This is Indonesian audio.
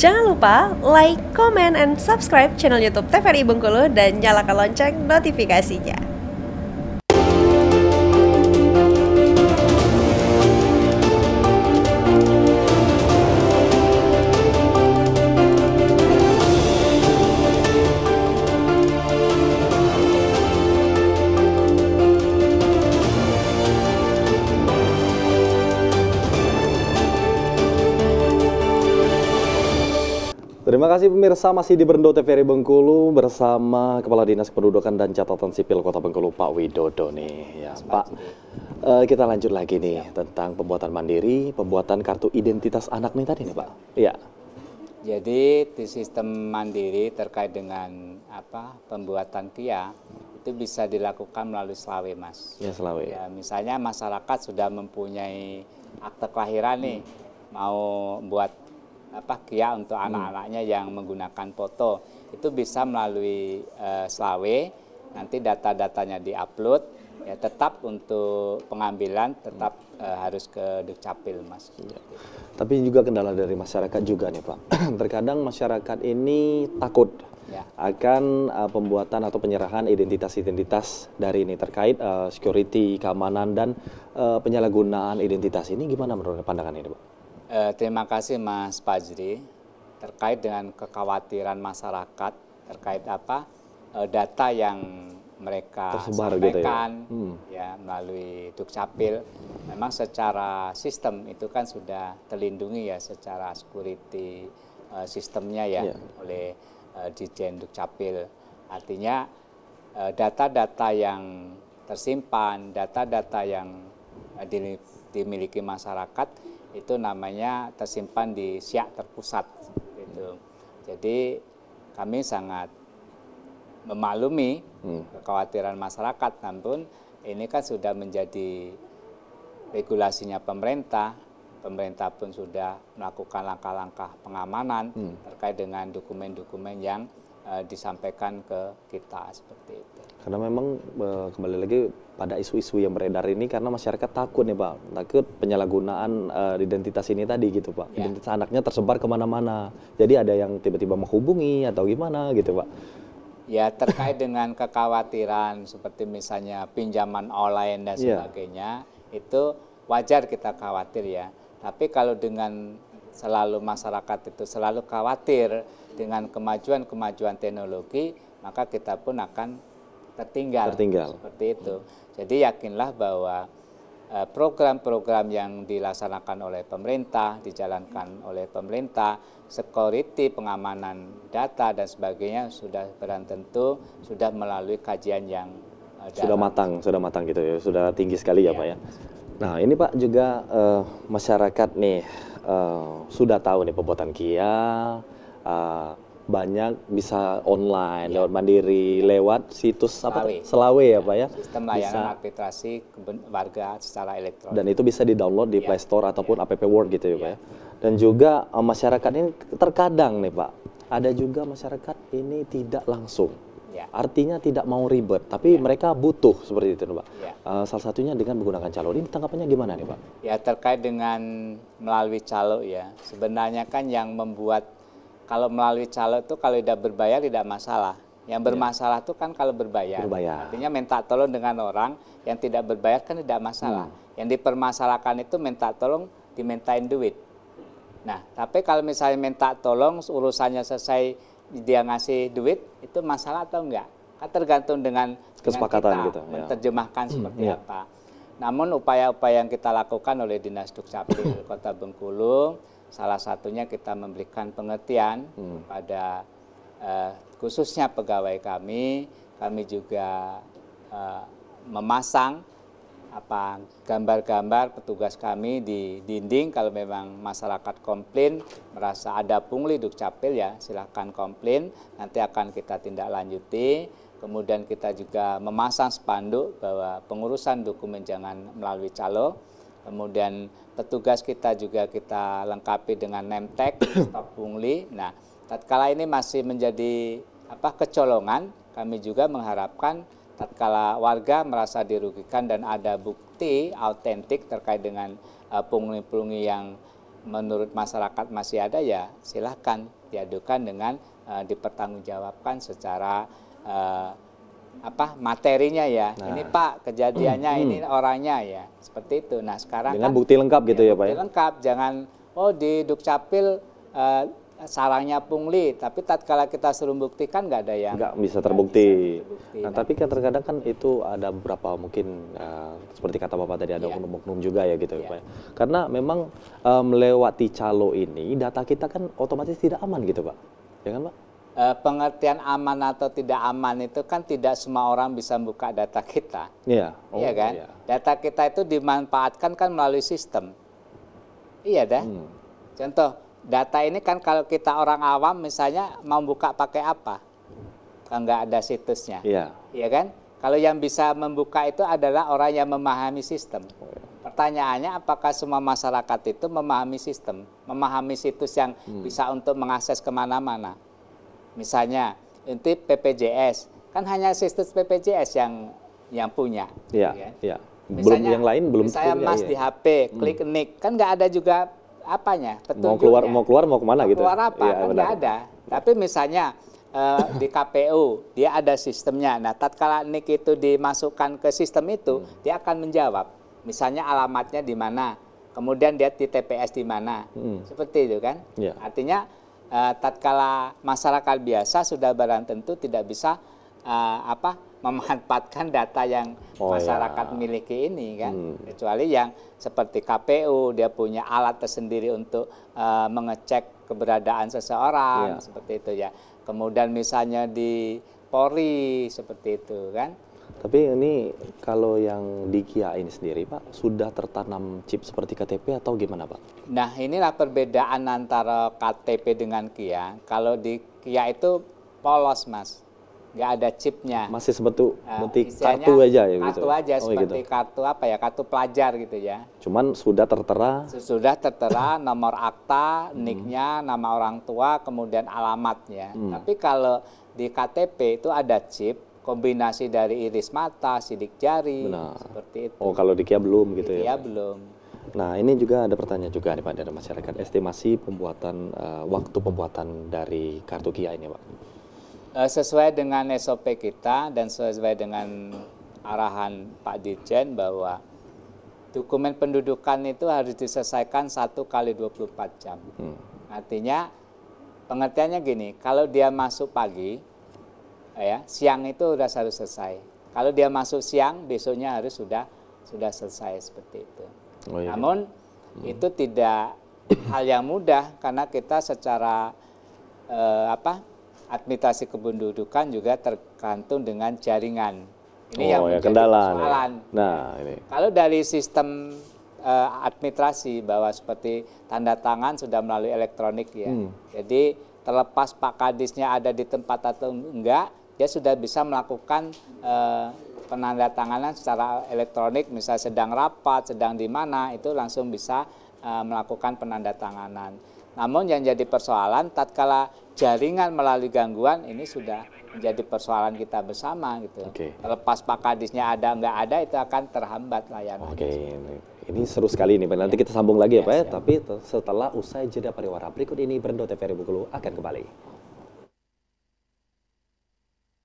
Jangan lupa like, comment, and subscribe channel YouTube TVRI Bengkulu dan nyalakan lonceng notifikasinya. Terima kasih pemirsa masih di Berendo TVRI Bengkulu bersama Kepala Dinas Kependudukan dan Catatan Sipil Kota Bengkulu Pak Widodo nih. Ya, Pak, uh, kita lanjut lagi nih ya. tentang pembuatan mandiri, pembuatan kartu identitas anak nih tadi nih Pak. Iya. Jadi di sistem mandiri terkait dengan apa pembuatan KIA itu bisa dilakukan melalui Selawe Mas. Ya Selawe. Ya, misalnya masyarakat sudah mempunyai akte kelahiran nih hmm. mau buat apa kia untuk hmm. anak-anaknya yang menggunakan foto itu bisa melalui uh, Slawe nanti data-datanya diupload ya tetap untuk pengambilan tetap uh, harus ke Dukcapil Mas. Ya. Tapi juga kendala dari masyarakat juga nih Pak. Terkadang masyarakat ini takut ya. akan uh, pembuatan atau penyerahan identitas-identitas dari ini terkait uh, security, keamanan dan uh, penyalahgunaan identitas ini gimana menurut pandangan ini, Pak? Eh, terima kasih Mas Pajri. terkait dengan kekhawatiran masyarakat terkait apa eh, data yang mereka Tersebar sampaikan gitu ya. Hmm. ya melalui Dukcapil memang secara sistem itu kan sudah terlindungi ya secara security eh, sistemnya ya yeah. oleh eh, Dijen Dukcapil artinya eh, data-data eh, yang tersimpan data-data yang eh, dimiliki masyarakat itu namanya tersimpan di siak terpusat gitu. Hmm. Jadi kami sangat memalumi hmm. kekhawatiran masyarakat namun ini kan sudah menjadi regulasinya pemerintah. Pemerintah pun sudah melakukan langkah-langkah pengamanan hmm. terkait dengan dokumen-dokumen yang Eh, disampaikan ke kita seperti itu. Karena memang eh, kembali lagi pada isu-isu yang beredar ini karena masyarakat takut nih Pak, takut penyalahgunaan uh, identitas ini tadi gitu Pak. Ya. Identitas anaknya tersebar kemana-mana. Jadi ada yang tiba-tiba menghubungi atau gimana gitu Pak. Ya terkait dengan kekhawatiran seperti misalnya pinjaman online dan ya. sebagainya ya. itu wajar kita khawatir ya. Tapi kalau dengan selalu masyarakat itu selalu khawatir dengan kemajuan-kemajuan teknologi, maka kita pun akan tertinggal. Tertinggal. Seperti itu. Jadi yakinlah bahwa eh, program-program yang dilaksanakan oleh pemerintah, dijalankan oleh pemerintah, security, pengamanan data dan sebagainya sudah berantem tentu sudah melalui kajian yang eh, dalam. sudah matang, sudah matang gitu ya, sudah tinggi sekali ya, ya Pak ya. Nah, ini Pak juga uh, masyarakat nih Eh, sudah tahu nih pembuatan Kia uh, banyak bisa online ya. lewat mandiri lewat situs apa Selawe ya, ya pak ya sistem layanan bisa, administrasi warga secara elektronik dan itu bisa di download di ya. Play Store ataupun ya. app World gitu ya, ya pak ya dan juga eh, masyarakat ini terkadang nih pak ada juga masyarakat ini tidak langsung yeah. artinya tidak mau ribet, tapi yeah. mereka butuh seperti itu, Pak. Yeah. Ya. Uh, salah satunya dengan menggunakan calo. Ini tanggapannya gimana nih, Pak? Ya terkait dengan melalui calo ya. Sebenarnya kan yang membuat kalau melalui calo itu kalau tidak berbayar tidak masalah. Yang ya. bermasalah itu yeah. kan kalau berbayar. berbayar. Artinya minta tolong dengan orang yang tidak berbayar kan tidak masalah. Hmm. Yang dipermasalahkan itu minta tolong dimintain duit. Nah, tapi kalau misalnya minta tolong urusannya selesai dia ngasih duit itu masalah atau enggak kan tergantung dengan kesepakatan kita, kita gitu, ya. menerjemahkan hmm, seperti ya. apa namun upaya-upaya yang kita lakukan oleh dinas dukcapil kota Bengkulu salah satunya kita memberikan pengertian hmm. pada eh, khususnya pegawai kami kami juga eh, memasang apa gambar-gambar petugas kami di dinding kalau memang masyarakat komplain merasa ada pungli dukcapil ya silahkan komplain nanti akan kita tindak lanjuti kemudian kita juga memasang spanduk bahwa pengurusan dokumen jangan melalui calo kemudian petugas kita juga kita lengkapi dengan nemtek stop pungli nah tatkala ini masih menjadi apa kecolongan kami juga mengharapkan tatkala warga merasa dirugikan dan ada bukti autentik terkait dengan eh, pungli-pungli yang menurut masyarakat masih ada ya silahkan diadukan dengan eh, dipertanggungjawabkan secara uh, apa materinya ya nah. ini pak kejadiannya hmm. ini orangnya ya seperti itu nah sekarang dengan kan, bukti lengkap gitu ya, iya, ya pak bukti ya? lengkap jangan oh di dukcapil uh, sarangnya pungli, tapi tatkala kita suruh buktikan nggak ada yang nggak bisa terbukti. Bisa terbukti. Nah, nah, tapi kan terkadang kan itu ada beberapa mungkin uh, seperti kata bapak tadi ada iya. oknum-oknum juga ya gitu ya, iya. ya. Karena memang uh, melewati calo ini data kita kan otomatis tidak aman gitu pak, ya kan pak? Uh, pengertian aman atau tidak aman itu kan tidak semua orang bisa buka data kita. Iya. iya oh, iya kan? Iya. Data kita itu dimanfaatkan kan melalui sistem. Iya dah. Hmm. Contoh data ini kan kalau kita orang awam misalnya mau buka pakai apa? Enggak kan ada situsnya. Iya. Iya kan? Kalau yang bisa membuka itu adalah orang yang memahami sistem. Oh, iya. Pertanyaannya apakah semua masyarakat itu memahami sistem? Memahami situs yang hmm. bisa untuk mengakses kemana-mana? Misalnya, inti PPJS. Kan hanya situs PPJS yang yang punya. Iya, iya. Ya. Misalnya, belum yang lain belum. Saya Mas ya. di HP, klik hmm. nick. Kan nggak ada juga apanya mau keluar mau keluar mau kemana mau gitu keluar apa ya, kan ada tapi misalnya uh, di KPU dia ada sistemnya nah tatkala nik itu dimasukkan ke sistem itu hmm. dia akan menjawab misalnya alamatnya di mana kemudian dia di TPS di mana hmm. seperti itu kan ya. artinya uh, tatkala masyarakat biasa sudah barang tentu tidak bisa uh, apa memanfaatkan data yang oh, ya. masyarakat ya. miliki ini kan hmm. kecuali yang seperti KPU dia punya alat tersendiri untuk uh, mengecek keberadaan seseorang ya. seperti itu ya kemudian misalnya di Polri seperti itu kan tapi ini kalau yang di Kia ini sendiri Pak, sudah tertanam chip seperti KTP atau gimana Pak? Nah inilah perbedaan antara KTP dengan Kia. Kalau di Kia itu polos Mas nggak ada chipnya. Masih seperti nah, seperti kartu aja ya kartu gitu. Kartu oh, aja oh, seperti gitu. kartu apa ya? Kartu pelajar gitu ya. Cuman sudah tertera. Sudah tertera nomor akta, nicknya, nama orang tua, kemudian alamatnya. Hmm. Tapi kalau di KTP itu ada chip kombinasi dari iris mata, sidik jari, Benar. seperti itu. Oh, kalau di Kia belum gitu di ya. Kia belum. Nah, ini juga ada pertanyaan juga nih Pak dari masyarakat. Estimasi pembuatan uh, waktu pembuatan dari kartu Kia ini, Pak. Eh, sesuai dengan SOP kita dan sesuai dengan arahan Pak Dirjen bahwa dokumen pendudukan itu harus diselesaikan satu kali 24 jam. Hmm. Artinya pengertiannya gini, kalau dia masuk pagi eh, ya, siang itu sudah harus selesai. Kalau dia masuk siang besoknya harus sudah sudah selesai seperti itu. Oh, iya. Namun hmm. itu tidak hal yang mudah karena kita secara eh, apa? administrasi kependudukan juga tergantung dengan jaringan. Ini oh, yang menjadi ya, kendala Ya. Nah, ini. Kalau dari sistem uh, administrasi bahwa seperti tanda tangan sudah melalui elektronik ya. Hmm. Jadi terlepas Pak Kadisnya ada di tempat atau enggak, dia sudah bisa melakukan uh, penandatanganan secara elektronik, misalnya sedang rapat, sedang di mana, itu langsung bisa uh, melakukan penandatanganan namun yang jadi persoalan tatkala jaringan melalui gangguan ini sudah menjadi persoalan kita bersama gitu. Ya. Okay. Lepas Pak Kadisnya ada nggak ada itu akan terhambat layanan. Oke, okay. ini seru sekali ini. Nanti kita sambung lagi ya, ya Pak. Ya. Iya, Tapi setelah usai jeda pariwara berikut ini Brendo TVRI Bukulu akan kembali.